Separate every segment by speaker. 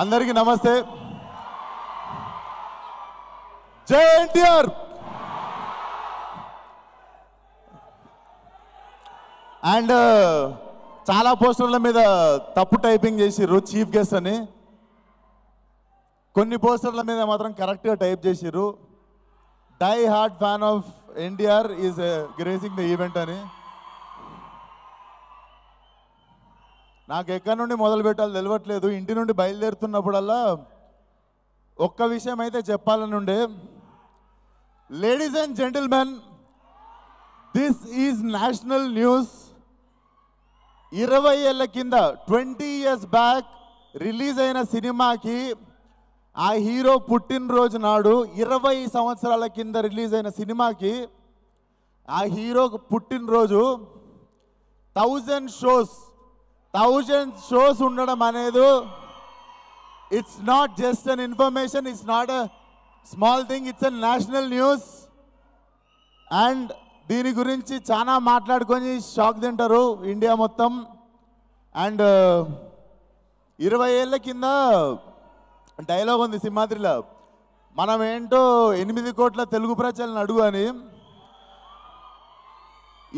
Speaker 1: అందరికీ నమస్తే జై ఎన్టీఆర్ అండ్ చాలా పోస్టర్ల మీద తప్పు టైపింగ్ చేసిర్రు చీఫ్ గెస్ట్ అని కొన్ని పోస్టర్ల మీద మాత్రం కరెక్ట్గా టైప్ చేసిర్రు die hard fan of NTR is gracing the event అని నాకు ఎక్కడి నుండి మొదలు పెట్టాలో తెలియట్లేదు ఇంటి నుండి బయలుదేరుతున్నప్పుడల్లా ఒక్క విషయం అయితే చెప్పాలని ఉండే ladies and gentlemen this is national news ఇరవై ఏళ్ళ కింద ట్వంటీ ఇయర్స్ బ్యాక్ రిలీజ్ అయిన సినిమాకి ఆ హీరో పుట్టినరోజు నాడు ఇరవై సంవత్సరాల కింద రిలీజ్ అయిన సినిమాకి ఆ హీరో పుట్టినరోజు థౌజండ్ షోస్ థౌజండ్ షోస్ ఉండడం అనేది it's not just an information it's not a small thing it's a national news and దీని గురించి చాలా మాట్లాడుకొని షాక్ తింటారు ఇండియా మొత్తం అండ్ uh, ఇరవై ఏళ్ళ కింద డైలాగ్ ఉంది సింహాద్రిలో మనం ఏంటో ఎనిమిది కోట్ల తెలుగు ప్రజలను అడుగు అని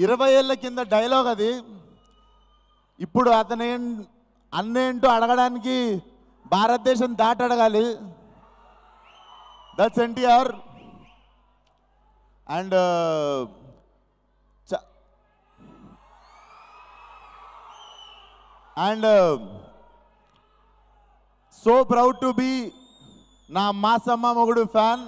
Speaker 1: ఇరవై ఏళ్ళ కింద డైలాగ్ అది ఇప్పుడు అతనే ఏంటో అడగడానికి భారతదేశం దాట అడగాలి that's NTR and and so proud to be నా మాసమ్మ మొగుడు ఫ్యాన్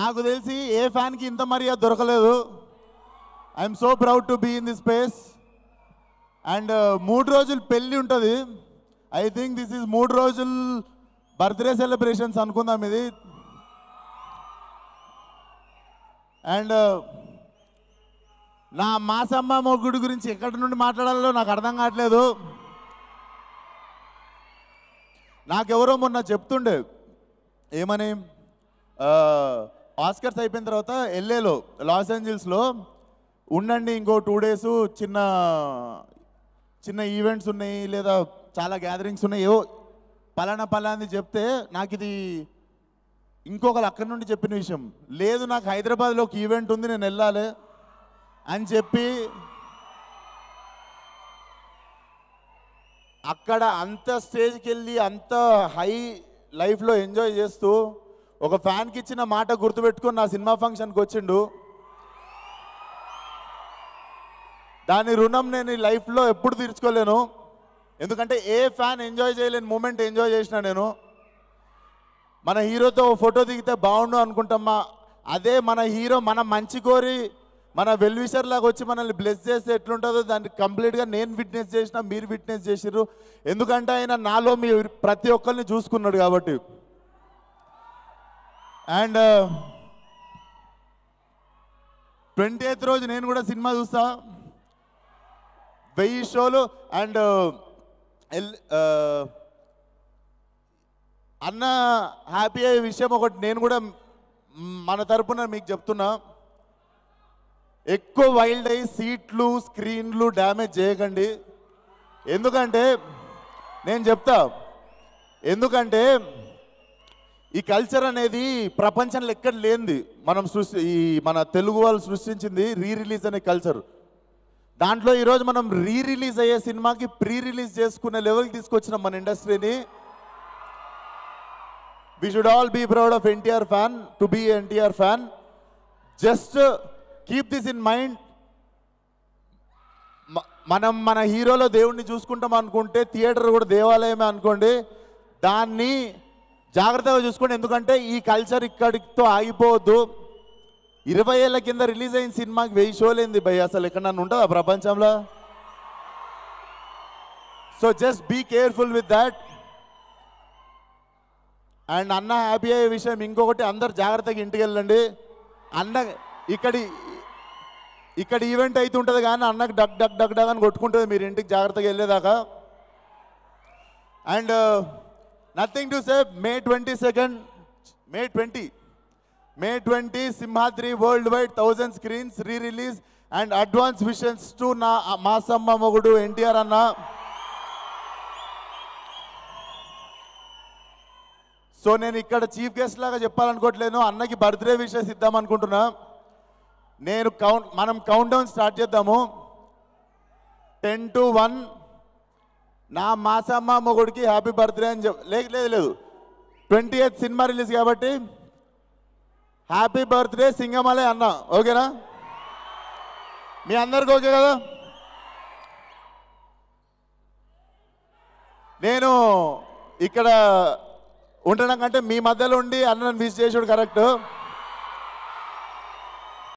Speaker 1: నాకు తెలిసి ఏ ఫ్యాన్కి ఇంత మర్యాద దొరకలేదు I'm so proud to be in this space and మూడు రోజులు పెళ్ళి ఉంటుంది ఐ థింక్ దిస్ ఈజ్ మూడు రోజులు బర్త్డే సెలబ్రేషన్స్ అనుకుందాం ఇది అండ్ uh, నా మాసమ్మ మొగ్గుడి గురించి ఎక్కడి నుండి మాట్లాడాలో నాకు అర్థం కావట్లేదు నాకెవరో మొన్న చెప్తుండే ఏమని uh, ఆస్కర్స్ అయిపోయిన తర్వాత ఎల్ఏలో లాస్ ఏంజల్స్లో ఉండండి ఇంకో టూ డేస్ చిన్న చిన్న ఈవెంట్స్ ఉన్నాయి లేదా చాలా గ్యాదరింగ్స్ ఉన్నాయి ఏవో పలానా అని చెప్తే నాకు ఇది ఇంకొకరు అక్కడి నుండి చెప్పిన విషయం లేదు నాకు హైదరాబాద్లో ఒక ఈవెంట్ ఉంది నేను వెళ్ళాలి అని చెప్పి అక్కడ అంత స్టేజ్కి వెళ్ళి అంత హై లైఫ్లో ఎంజాయ్ చేస్తూ ఒక ఫ్యాన్కి ఇచ్చిన మాట గుర్తుపెట్టుకుని నా సినిమా ఫంక్షన్కి వచ్చిండు దాని రుణం నేను ఈ లైఫ్లో ఎప్పుడు తీర్చుకోలేను ఎందుకంటే ఏ ఫ్యాన్ ఎంజాయ్ చేయలేని మూమెంట్ ఎంజాయ్ చేసిన నేను మన హీరోతో ఫోటో దిగితే బాగుండు అనుకుంటామా అదే మన హీరో మన మంచి కోరి మన వెల్విసర్లాగా వచ్చి మనల్ని బ్లెస్ చేస్తే ఎట్లుంటుందో దాన్ని కంప్లీట్గా నేను విట్నెస్ చేసిన మీరు విట్నెస్ చేసిర్రు ఎందుకంటే ఆయన నాలో మీ ప్రతి ఒక్కరిని చూసుకున్నాడు కాబట్టి అండ్ um, ట్వంటీ ఎయిత్ రోజు నేను కూడా సినిమా చూస్తా వెయ్యి షోలు అండ్ అన్న హ్యాపీ అయ్యే విషయం ఒకటి నేను కూడా మన తరపున మీకు చెప్తున్నా ఎక్కువ వైల్డ్ అయ్యి సీట్లు స్క్రీన్లు డ్యామేజ్ చేయకండి ఎందుకంటే నేను చెప్తా ఎందుకంటే ఈ కల్చర్ అనేది ప్రపంచంలో ఎక్కడ లేనిది మనం సృష్టి ఈ మన తెలుగు వాళ్ళు సృష్టించింది రీ రిలీజ్ అనే కల్చర్ దాంట్లో ఈరోజు మనం రీ రిలీజ్ అయ్యే సినిమాకి ప్రీ రిలీజ్ చేసుకునే లెవెల్కి తీసుకొచ్చిన మన ఇండస్ట్రీని we should all be proud of NTR fan to be NTR fan just keep this in mind మనం మన హీరోలో దేవుణ్ణి చూసుకుంటాం అనుకుంటే థియేటర్ కూడా దేవాలయమే అనుకోండి దాన్ని జాగ్రత్తగా చూసుకోండి ఎందుకంటే ఈ కల్చర్ ఇక్కడితో ఆగిపోవద్దు ఇరవై ఏళ్ళ కింద రిలీజ్ అయిన సినిమాకి వెయ్యి షోలేంది భయ్ అసలు ఎక్కడ నన్ను ఉంటుందా ప్రపంచంలో so just be careful with that and అన్న హ్యాపీ అయ్యే విషయం ఇంకొకటి అందరు జాగ్రత్తగా ఇంటికి వెళ్ళండి అన్న ఇక్కడి ఇక్కడ ఈవెంట్ అవుతుంటుంది కానీ అన్నకు డగ్ డగ్ డగ్ డగ్ అని కొట్టుకుంటుంది మీరు ఇంటికి జాగ్రత్తగా వెళ్ళేదాకా and nothing to say May twenty second May twenty May twenty Simhadri world wide thousand screens re release and advance విషన్స్ టు నా మాసమ్మ మొగుడు ఎన్టీఆర్ అన్న సో నేను ఇక్కడ చీఫ్ గెస్ట్ లాగా చెప్పాలనుకోవట్లేను అన్నకి బర్త్డే విషెస్ ఇద్దాం అనుకుంటున్నా నేను కౌంట్ మనం కౌంట్ డౌన్ స్టార్ట్ చేద్దాము టెన్ టు వన్ నా మాసమ్మ మొగుడికి హ్యాపీ బర్త్డే అని చెప్ లేదు లేదు లేదు ట్వంటీ ఎయిత్ సినిమా రిలీజ్ కాబట్టి హ్యాపీ బర్త్డే సింగమలే అన్నా ఓకేనా మీ అందరికి ఓకే కదా నేను ఇక్కడ ఉండడం కంటే మీ మధ్యలో ఉండి అన్నను విజిట్ చేసాడు కరెక్ట్